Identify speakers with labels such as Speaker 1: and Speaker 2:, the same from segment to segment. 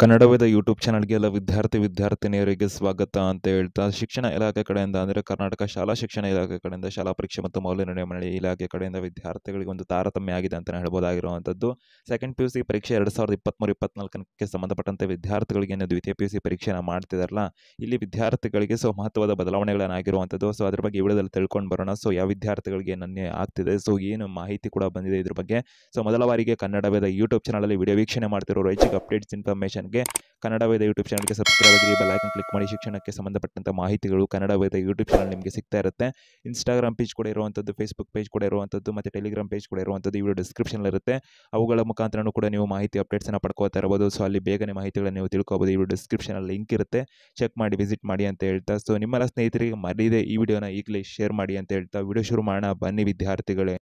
Speaker 1: Kannada Veda YouTube ಚಾನಲ್ಗೆ ಎಲ್ಲ ವಿದ್ಯಾರ್ಥಿ ವಿದ್ಯಾರ್ಥಿನಿಯರಿಗೆ ಸ್ವಾಗತ ಅಂತ ಹೇಳ್ತಾ ಶಿಕ್ಷಣ ಇಲಾಖೆ ಕಡೆಯಿಂದ ಅಂದರೆ ಕರ್ನಾಟಕ ಶಾಲಾ ಶಿಕ್ಷಣ ಇಲಾಖೆ ಕಡೆಯಿಂದ ಶಾಲಾ ಪರೀಕ್ಷೆ ಮತ್ತು ಮೌಲ್ಯ ನಿರ್ಣಯ ಇಲಾಖೆ ಕಡೆಯಿಂದ ವಿದ್ಯಾರ್ಥಿಗಳಿಗೆ ಒಂದು ತಾರತಮ್ಯ ಆಗಿದೆ ಅಂತಲೇ ಹೇಳ್ಬೋದಾಗಿರುವಂಥದ್ದು ಸೆಕೆಂಡ್ ಪಿ ಯು ಸಿ ಪರೀಕ್ಷೆ ಎರಡು ಸಾವಿರದ ಇಪ್ಪತ್ತ್ಮೂರು ಇಪ್ಪತ್ನಾಲ್ಕಕ್ಕೆ ಸಂಬಂಧಪಟ್ಟಂತೆ ವಿದ್ಯಾರ್ಥಿಗಳಿಗೆ ಏನು ದ್ವಿತೀಯ ಪಿ ಯು ಸಿ ಪರೀಕ್ಷೆನ ಮಾಡ್ತಿದಾರಲ್ಲ ಇಲ್ಲಿ ವಿದ್ಯಾರ್ಥಿಗಳಿಗೆ ಸೊ ಮಹತ್ವದ ಬದಲಾವಣೆಗಳನ್ನಾಗಿರುವಂಥದ್ದು ಸೊ ಅದ್ರ ಬಗ್ಗೆ ವಿಡಿಯೋದಲ್ಲಿ ತಿಳ್ಕೊಂಡು ಬರೋಣ ಸೊ ಯಾವ ವಿದ್ಯಾರ್ಥಿಗಳಿಗೆ ನನ್ನೆ ಆಗ್ತಿದೆ ಸೊ ಏನು ಮಾಹಿತಿ ಕೂಡ ಬಂದಿದೆ ಇದ್ರ ಬಗ್ಗೆ ಸೊ ಮೊದಲ ಬಾರಿಗೆ ಕನ್ನಡವೇದ ಯೂಟ್ಯೂಬ್ ಚಾನಲಲ್ಲಿ ವಿಡಿಯೋ ವೀಕ್ಷಣೆ ಮಾಡ್ತಿರೋ ರೈಚಿಕ ಅಪ್ಡೇಟ್ಸ್ ಇನ್ಫಾರ್ಮೇಷನ್ ಚಾನಲ್ಗೆ ಕನ್ನಡ ವೇದ ಯೂಟ್ಯೂಬ್ ಚಾನಲ್ಗೆ ಸಬ್ಸ್ಕ್ರೈಬ್ ಆಗಿ ಬೆಲ್ ಕ್ಲಿಕ್ ಮಾಡಿ ಶಿಕ್ಷಣಕ್ಕೆ ಸಂಬಂಧಪಟ್ಟಂಥ ಮಾಹಿತಿಗಳು ಕನ್ನಡ ವೇದ ಯೂಟ್ಯೂಬ್ ಚಾನಲ್ ನಿಮಗೆ ಸಿಗ್ತಾ ಇರುತ್ತೆ ಇನ್ಸ್ಟಾಗ್ರಾಮ್ ಪೇಜ್ ಕೂಡ ಇರುವಂಥದ್ದು ಫೇಸ್ಬುಕ್ ಪೇಜ್ ಕೂಡ ಇರುವಂಥದ್ದು ಮತ್ತು ಟೆಲಿಗ್ರಾಮ್ ಪೇಜ್ ಕೂಡ ಇರುವಂಥದ್ದು ವಿಡಿಯೋ ಡಿಸ್ಕ್ರಿಪ್ಷನ್ ಇರುತ್ತೆ ಅವುಗಳ ಮುಖಾಂತರನೂ ಕೂಡ ನೀವು ಮಾಹಿತಿ ಅಪ್ಡೇಟ್ಸನ್ನು ಪಡ್ಕೋತಾ ಇರ್ಬೋದು ಸೊ ಅಲ್ಲಿ ಬೇಗನೆ ಮಾಹಿತಿಗಳನ್ನು ನೀವು ತಿಳ್ಕೊಬೋದು ಈ ವಿಡಿಯೋ ಡಿಸ್ಕ್ರಿಪ್ಷನಲ್ಲಿ ಲಿಂಕ್ ಇರುತ್ತೆ ಚೆಕ್ ಮಾಡಿ ವಿಸಿಟ್ ಮಾಡಿ ಅಂತ ಹೇಳ್ತಾ ಸೊ ನಿಮ್ಮೆಲ್ಲ ಸ್ನೇಹಿತರಿಗೆ ಇದೆ ಈ ವಿಡಿಯೋನ ಈಗಲೇ ಶೇರ್ ಮಾಡಿ ಅಂತ ಹೇಳ್ತಾ ವಿಡಿಯೋ ಶುರು ಮಾಡೋಣ ಬನ್ನಿ ವಿದ್ಯಾರ್ಥಿಗಳೇ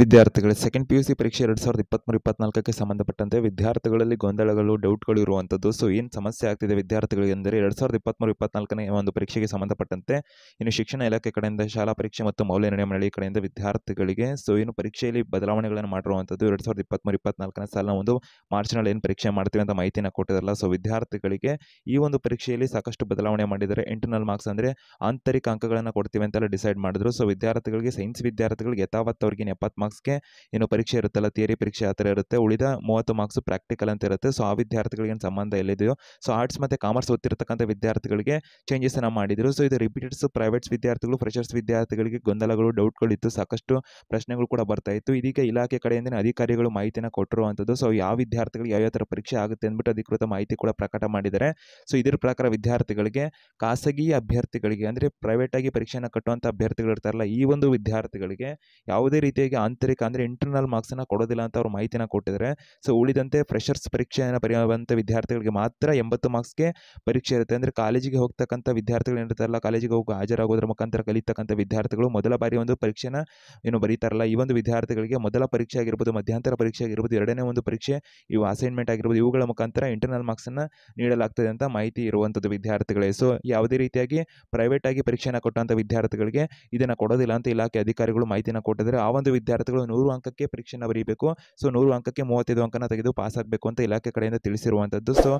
Speaker 1: ವಿದ್ಯಾರ್ಥಿಗಳ ಸೆಕೆಂಡ್ ಪಿ ಯು ಸಿ ಪರೀಕ್ಷೆ ಎರಡು ಸಾವಿರದ ಇಪ್ಪತ್ತ್ಮೂರು ಇಪ್ಪತ್ನಾಲ್ಕಕ್ಕೆ ಸಂಬಂಧಪಟ್ಟಂತೆ ವಿದ್ಯಾರ್ಥಿಗಳಲ್ಲಿ ಗೊಂದಲಗಳು ಡೌಟ್ಗಳು ಇರುವಂಥದ್ದು ಸೊ ಏನು ಸಮಸ್ಯೆ ಆಗ್ತಿದೆ ವಿದ್ಯಾರ್ಥಿಗಳಿಗೆ ಅಂದರೆ ಎರಡು ಸಾವಿರದ ಇಪ್ಪತ್ತ್ಮೂರು ಇಪ್ಪತ್ನಾಲ್ಕನೇ ಒಂದು ಪರೀಕ್ಷೆಗೆ ಸಂಬಂಧಪಟ್ಟಂತೆ ಇನ್ನು ಶಿಕ್ಷಣ ಇಲಾಖೆ ಕಡೆಯಿಂದ ಶಾಲಾ ಪರೀಕ್ಷೆ ಮತ್ತು ಮೌಲ್ಯ ನಿರ್ಣಯ ಮಂಡಳಿ ಕಡೆಯಿಂದ ವಿದ್ಯಾರ್ಥಿಗಳಿಗೆ ಸೊ ಏನು ಪರೀಕ್ಷೆಯಲ್ಲಿ ಬದಲಾವಣೆಗಳನ್ನು ಮಾಡಿರುವಂಥದ್ದು ಎರಡು ಸಾವಿರದ ಇಪ್ಪತ್ತ್ಮೂರು ಇಪ್ಪತ್ನಾಲ್ಕನೇ ಸಾಲಿನ ಒಂದು ಮಾರ್ಚ್ನಲ್ಲಿ ಏನು ಪರೀಕ್ಷೆ ಮಾಡ್ತೀವಿ ಅಂತ ಮಾಹಿತಿನ ಕೊಟ್ಟಿರಲ್ಲ ಸೊ ವಿದ್ಯಾರ್ಥಿಗಳಿಗೆ ಈ ಒಂದು ಪರೀಕ್ಷೆಯಲ್ಲಿ ಸಾಕಷ್ಟು ಬದಲಾವಣೆ ಮಾಡಿದರೆ ಇಂಟರ್ನಲ್ ಮಾರ್ಕ್ಸ್ ಅಂದರೆ ಆಂತರಿಕ ಅಂಕಗಳನ್ನು ಕೊಡ್ತೀವಿ ಅಂತೆಲ್ಲ ಡಿಸೈಡ್ ಮಾಡಿದ್ರು ಸೊ ವಿದ್ಯಾರ್ಥಿಗಳಿಗೆ ಸೈನ್ಸ್ ವಿದ್ಯಾರ್ಥಿಗಳಿಗೆ ಯಥಾವತ್ತವರಿಗೆ ಎಪ್ಪತ್ತು ಮಾರ್ಕ್ಸ್ಗೆ ಏನು ಪರೀಕ್ಷೆ ಇರುತ್ತಲ್ಲ ಥಿಯರಿ ಪರೀಕ್ಷೆ ಆ ಥರ ಇರುತ್ತೆ ಉಳಿದ ಮೂವತ್ತು ಮಾರ್ಕ್ಸ್ ಪ್ರಾಕ್ಟಿಕಲ್ ಅಂತ ಇರುತ್ತೆ ಸೊ ಆ ವಿದ್ಯಾರ್ಥಿಗಳಿಗೆ ಸಂಬಂಧ ಎಲ್ಲಿದೆಯೋ ಸೊ ಆರ್ಟ್ಸ್ ಮತ್ತು ಕಾಮರ್ಸ್ ಓದ್ತಿರ್ತಕ್ಕಂಥ ವಿದ್ಯಾರ್ಥಿಗಳಿಗೆ ಅನ್ನು ಮಾಡಿದರು ಸೊ ಇದು ರಿಪೀಟೆಡ್ಸ್ ಪ್ರೈವೇಟ್ಸ್ ವಿದ್ಯಾರ್ಥಿಗಳು ಫ್ರೆಷರ್ಸ್ ವಿದ್ಯಾರ್ಥಿಗಳಿಗೆ ಗೊಂದಲಗಳು ಡೌಟ್ಗಳಿತ್ತು ಸಾಕಷ್ಟು ಪ್ರಶ್ನೆಗಳು ಕೂಡ ಬರ್ತಾ ಇತ್ತು ಇದೀಗ ಇಲಾಖೆ ಕಡೆಯಿಂದ ಅಧಿಕಾರಿಗಳು ಮಾಹಿತಿನ ಕೊಟ್ಟಿರುವಂಥದ್ದು ಸೊ ಯಾವ ವಿದ್ಯಾರ್ಥಿಗಳು ಯಾವ ಥರ ಪರೀಕ್ಷೆ ಆಗುತ್ತೆ ಅಂದ್ಬಿಟ್ಟು ಅಧಿಕೃತ ಮಾಹಿತಿ ಕೂಡ ಪ್ರಕಟ ಮಾಡಿದ್ದಾರೆ ಸೊ ಇದರ ಪ್ರಕಾರ ವಿದ್ಯಾರ್ಥಿಗಳಿಗೆ ಖಾಸಗಿ ಅಭ್ಯರ್ಥಿಗಳಿಗೆ ಅಂದರೆ ಪ್ರೈವೇಟಾಗಿ ಪರೀಕ್ಷೆಯನ್ನು ಕಟ್ಟುವಂಥ ಅಭ್ಯರ್ಥಿಗಳು ಇರ್ತಾರಲ್ಲ ಈ ಒಂದು ವಿದ್ಯಾರ್ಥಿಗಳಿಗೆ ಯಾವುದೇ ರೀತಿಯಾಗಿ ಆಂತರಿಕ ಅಂದರೆ ಇಂಟರ್ನಲ್ ಮಾರ್ಕ್ಸನ್ನ ಕೊಡೋದಿಲ್ಲ ಅಂತ ಅವರು ಮಾಹಿತಿನ ಕೊಟ್ಟಿದ್ದಾರೆ ಸೊ ಉಳಿದಂತೆ ಫ್ರೆಷರ್ಸ್ ಪರೀಕ್ಷೆಯನ್ನು ಬರೆಯುವಂಥ ವಿದ್ಯಾರ್ಥಿಗಳಿಗೆ ಮಾತ್ರ ಎಂಬತ್ತು ಮಾರ್ಕ್ಸ್ಗೆ ಪರೀಕ್ಷೆ ಇರುತ್ತೆ ಅಂದರೆ ಕಾಲೇಜಿಗೆ ಹೋಗ್ತಕ್ಕಂಥ ವಿದ್ಯಾರ್ಥಿಗಳು ಏನಿರ್ತಾರಲ್ಲ ಕಾಲೇಜಿಗೆ ಹೋಗಿ ಹಾಜರಾಗೋದ್ರ ಮುಖಾಂತರ ಕಲಿತಕ್ಕಂಥ ವಿದ್ಯಾರ್ಥಿಗಳು ಮೊದಲ ಬಾರಿ ಒಂದು ಪರೀಕ್ಷೆನ ಏನು ಬರೀತಾರಲ್ಲ ಈ ಒಂದು ವಿದ್ಯಾರ್ಥಿಗಳಿಗೆ ಮೊದಲ ಪರೀಕ್ಷೆ ಆಗಿರ್ಬೋದು ಮಧ್ಯಂತರ ಪರೀಕ್ಷೆ ಆಗಿರ್ಬೋದು ಎರಡನೇ ಒಂದು ಪರೀಕ್ಷೆ ಇವು ಅಸೈನ್ಮೆಂಟ್ ಆಗಿರ್ಬೋದು ಇವುಗಳ ಮುಖಾಂತರ ಇಂಟರ್ನಲ್ ಮಾರ್ಕ್ಸನ್ನು ನೀಡಲಾಗ್ತದೆ ಅಂತ ಮಾಹಿತಿ ಇರುವಂಥದ್ದು ವಿದ್ಯಾರ್ಥಿಗಳೇ ಸೊ ಯಾವುದೇ ರೀತಿಯಾಗಿ ಪ್ರೈವೇಟ್ ಆಗಿ ಪರೀಕ್ಷೆನ ಕೊಟ್ಟಂಥ ವಿದ್ಯಾರ್ಥಿಗಳಿಗೆ ಇದನ್ನು ಕೊಡೋದಿಲ್ಲ ಅಂತ ಇಲಾಖೆ ಅಧಿಕಾರಿಗಳು ಮಾಹಿತಿನ ಕೊಟ್ಟಿದ್ದಾರೆ ಆ ಒಂದು ವಿದ್ಯಾರ್ಥಿ ವಿದ್ಯಾರ್ಥಿಗಳು ನೂರು ಅಂಕಕ್ಕೆ ಪರೀಕ್ಷೆಯನ್ನು ಬರೀಬೇಕು ಸೊ ನೂರು ಅಂಕಕ್ಕೆ ಮೂವತ್ತೈದು ಅಂಕನ ತೆಗೆದು ಪಾಸ್ ಆಗಬೇಕು ಅಂತ ಇಲಾಖೆ ಕಡೆಯಿಂದ ತಿಳಿಸಿರುವಂಥದ್ದು ಸೊ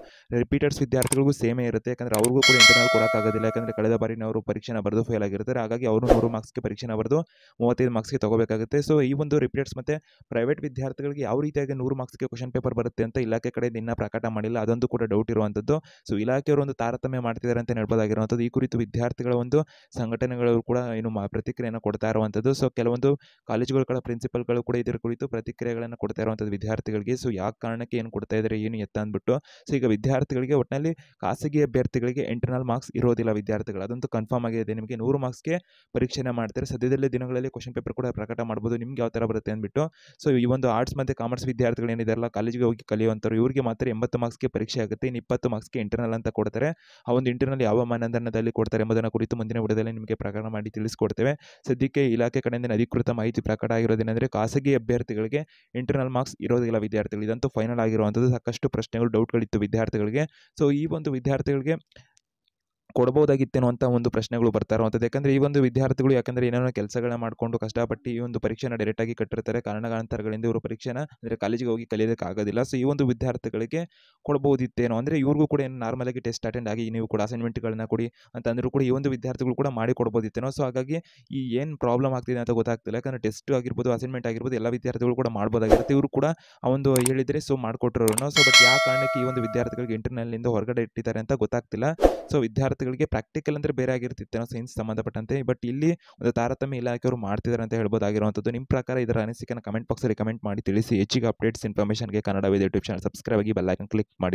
Speaker 1: ರಿಪೀಟರ್ಸ್ ವಿದ್ಯಾರ್ಥಿಗಳಿಗೂ ಸೇಮೇ ಇರುತ್ತೆ ಯಾಕಂದರೆ ಅವ್ರಿಗೂ ಕೂಡ ಇಂಟರ್ನಲ್ ಕೊಡೋಕ್ಕಾಗೋದಿಲ್ಲ ಯಾಕಂದರೆ ಕಳೆದ ಬಾರಿನ ಅವರು ಪರೀಕ್ಷೆನ ಬರೆದು ಫೇಲ್ ಆಗಿರ್ತಾರೆ ಹಾಗಾಗಿ ಅವರು ನೂರು ಮಾರ್ಕ್ಸ್ಗೆ ಪರೀಕ್ಷೆನ ಬರೆದು ಮೂವತ್ತೈದು ಮಾರ್ಕ್ಸ್ಗೆ ತಗೋಬೇಕಾಗುತ್ತೆ ಸೊ ಈ ಒಂದು ರಿಪೀಟರ್ಸ್ ಮತ್ತು ಪ್ರೈವೇಟ್ ವಿದ್ಯಾರ್ಥಿಗಳಿಗೆ ಯಾವ ರೀತಿಯಾಗಿ ನೂರು ಮಾರ್ಕ್ಸ್ಗೆ ಕ್ವಶನ್ ಪೇಪರ್ ಬರುತ್ತೆ ಅಂತ ಇಲಾಖೆ ಕಡೆಯಿಂದ ಇನ್ನೂ ಪ್ರಕಟ ಮಾಡಿಲ್ಲ ಅದೊಂದು ಕೂಡ ಡೌಟ್ ಇರುವಂಥದ್ದು ಸೊ ಇಲಾಖೆಯವರು ಒಂದು ತಾರತಮ್ಯ ಮಾಡ್ತಿದ್ದಾರೆ ಅಂತ ಹೇಳ್ಬೋದಾಗಿರುವಂಥದ್ದು ಈ ಕುರಿತು ವಿದ್ಯಾರ್ಥಿಗಳ ಒಂದು ಸಂಘಟನೆಗಳು ಕೂಡ ಏನು ಪ್ರತಿಕ್ರಿಯೆಯನ್ನು ಕೊಡ್ತಾ ಇರುವಂಥದ್ದು ಸೊ ಕೆಲವೊಂದು ಕಾಲೇಜುಗಳ ಪ್ರಿನ್ಸಿಪಲ್ಗಳು ಕೂಡ ಇದರ ಕುರಿತು ಪ್ರತಿಕ್ರಿಯೆಗಳನ್ನು ಕೊಡ್ತಾ ಇರುವಂಥದ್ದು ವಿದ್ಯಾರ್ಥಿಗಳಿಗೆ ಸೊ ಯಾವ ಕಾರಣಕ್ಕೆ ಏನು ಕೊಡ್ತಾ ಇದ್ದಾರೆ ಏನು ಎತ್ತ ಅಂದ್ಬಿಟ್ಟು ಸೊ ಈಗ ವಿದ್ಯಾರ್ಥಿಗಳಿಗೆ ಒಟ್ಟಿನಲ್ಲಿ ಖಾಸಗಿ ಅಭ್ಯರ್ಥಿಗಳಿಗೆ ಇಂಟರ್ನಲ್ ಮಾರ್ಕ್ಸ್ ಇರೋದಿಲ್ಲ ವಿದ್ಯಾರ್ಥಿಗಳು ಅದಂತೂ ಕನ್ಫರ್ಮ್ ಆಗಿದೆ ನಿಮಗೆ ನೂರು ಮಾರ್ಕ್ಸ್ಗೆ ಪರೀಕ್ಷೆನ ಮಾಡ್ತಾರೆ ಸದ್ಯದಲ್ಲೇ ದಿನಗಳಲ್ಲಿ ಕ್ವಶನ್ ಪೇಪರ್ ಕೂಡ ಪ್ರಕಟ ಮಾಡ್ಬೋದು ನಿಮ್ಗೆ ಯಾವ ಥರ ಬರುತ್ತೆ ಅಂದ್ಬಿಟ್ಟು ಸೊ ಈ ಒಂದು ಆರ್ಟ್ಸ್ ಮತ್ತು ಕಾಮರ್ಸ್ ವಿದ್ಯಾರ್ಥಿಗಳು ಏನಿದೆಲ್ಲ ಕಾಲೇಜಿಗೆ ಹೋಗಿ ಕಲಿಯುವಂಥವ್ರು ಇವರಿಗೆ ಮಾತ್ರ ಎಂಬತ್ತು ಮಾರ್ಕ್ಸ್ಗೆ ಪರೀಕ್ಷೆ ಆಗುತ್ತೆ ಇನ್ನು ಇಪ್ಪತ್ತು ಮಾರ್ಕ್ಸ್ಗೆ ಇಂಟರ್ನಲ್ ಅಂತ ಕೊಡ್ತಾರೆ ಆ ಒಂದು ಇಂಟರ್ನಲ್ ಯಾವ ಮಾನದಂಡದಲ್ಲಿ ಕೊಡ್ತಾರೆ ಎಂಬುದನ್ನು ಕುರಿತು ಮುಂದಿನ ವಿಡಿಯೋದಲ್ಲಿ ನಿಮಗೆ ಪ್ರಕರಣ ಮಾಡಿ ತಿಳಿಸಿಕೊಡ್ತೇವೆ ಸದ್ಯಕ್ಕೆ ಇಲಾಖೆ ಕಡೆಯಿಂದ ಅಧಿಕೃತ ಮಾಹಿತಿ ಪ್ರಕಟ ಆಗಿರೋದು ಇರೋದೇನೆಂದರೆ ಖಾಸಗಿ ಅಭ್ಯರ್ಥಿಗಳಿಗೆ ಇಂಟರ್ನಲ್ ಮಾರ್ಕ್ಸ್ ಇರೋದಿಲ್ಲ ವಿದ್ಯಾರ್ಥಿಗಳು ಇದಂತೂ ಫೈನಲ್ ಆಗಿರುವಂಥದ್ದು ಸಾಕಷ್ಟು ಪ್ರಶ್ನೆಗಳು ಡೌಟ್ಗಳಿತ್ತು ವಿದ್ಯಾರ್ಥಿಗಳಿಗೆ ಸೊ ಈ ಒಂದು ವಿದ್ಯಾರ್ಥಿಗಳಿಗೆ ಕೊಡ್ಬೋದಾಗಿತ್ತೇನೋ ಅಂತ ಒಂದು ಪ್ರಶ್ನೆಗಳು ಬರ್ತಾ ಇರುವಂಥದ್ದು ಯಾಕಂದರೆ ಈ ಒಂದು ವಿದ್ಯಾರ್ಥಿಗಳು ಯಾಕಂದರೆ ಏನೇನೋ ಕೆಲಸಗಳನ್ನ ಮಾಡಿಕೊಂಡು ಕಷ್ಟಪಟ್ಟು ಈ ಒಂದು ಪರೀಕ್ಷೆನ ಡೈರೆಕ್ಟಾಗಿ ಕಟ್ಟಿರ್ತಾರೆ ಕಾರಣಗಳಂತರಗಳಿಂದ ಇವರು ಪರೀಕ್ಷೆನ ಅಂದರೆ ಕಾಲೇಜಿಗೆ ಹೋಗಿ ಆಗೋದಿಲ್ಲ ಸೊ ಈ ಒಂದು ವಿದ್ಯಾರ್ಥಿಗಳಿಗೆ ಕೊಡ್ಬೋದಿತ್ತೇನೋ ಅಂದರೆ ಇವ್ರಿಗೂ ಕೂಡ ಏನು ನಾರ್ಮಲಾಗಿ ಟೆಸ್ಟ್ ಅಟೆಂಡ್ ಆಗಿ ನೀವು ಕೂಡ ಅಸೈನ್ಮೆಂಟ್ಗಳನ್ನ ಕೊಡಿ ಅಂತಂದ್ರೂ ಕೂಡ ಈ ಒಂದು ವಿದ್ಯಾರ್ಥಿಗಳು ಕೂಡ ಮಾಡಿ ಕೊಡ್ಬೋದಿತ್ತೇನೋ ಸೊ ಹಾಗಾಗಿ ಈ ಏನು ಪ್ರಾಬ್ಲಮ್ ಆಗ್ತಿದೆ ಅಂತ ಗೊತ್ತಾಗ್ತಿಲ್ಲ ಯಾಕಂದರೆ ಟೆಸ್ಟ್ ಆಗಿರ್ಬೋದು ಅಸೈನ್ಮೆಂಟ್ ಆಗಿರ್ಬೋದು ಎಲ್ಲ ವಿದ್ಯಾರ್ಥಿಗಳು ಕೂಡ ಮಾಡ್ಬೋದಾಗಿರುತ್ತೆ ಇವರು ಕೂಡ ಆ ಒಂದು ಹೇಳಿದರೆ ಸೊ ಮಾಡಿಕೊಟ್ರೋನು ಸೊ ಬಟ್ ಯಾವ ಕಾರಣಕ್ಕೆ ಈ ಒಂದು ವಿದ್ಯಾರ್ಥಿಗಳಿಗೆ ಇಂಟರ್ನಲ್ಲಿಂದ ಹೊರಗಡೆ ಇಟ್ಟಿದ್ದಾರೆ ಅಂತ ಗೊತ್ತಾಗ್ತಿಲ್ಲ ಸೊ ವಿದ್ಯಾರ್ಥಿ ವಿದ್ಯಾರ್ಥಿಗಳಿಗೆ ಪ್ರಾಕ್ಟಿಕಲ್ ಅಂದರೆ ಬೇರೆ ಏನೋ ಸೈನ್ಸ್ ಸಂಬಂಧಪಟ್ಟಂತೆ ಬಟ್ ಇಲ್ಲಿ ಒಂದು ತಾರತಮ್ಯ ಅವರು ಮಾಡ್ತಿದ್ದಾರೆ ಅಂತ ಹೇಳ್ಬೋದಾಗಿರುವಂಥದ್ದು ನಿಮ್ಮ ಪ್ರಕಾರ ಇದರ ಅನಿಸಿಕೆನ ಕಮೆಂಟ್ ಬಾಕ್ಸಲ್ಲಿ ಕಮೆಂಟ್ ಮಾಡಿ ತಿಳಿಸಿ ಹೆಚ್ಚಿಗೆ ಅಪ್ಡೇಟ್ಸ್ ಇನ್ಫಾರ್ಮೇಷನ್ಗೆ ಕನ್ನಡ ಯೂಟ್ಯೂಬ್ ಚಾನಲ್ ಸಬ್ಸ್ಕ್ರೈಬ್ ಆಗಿ ಬೆಲ್ಲೈಕನ್ ಕ್ಲಿಕ್ ಮಾಡಿ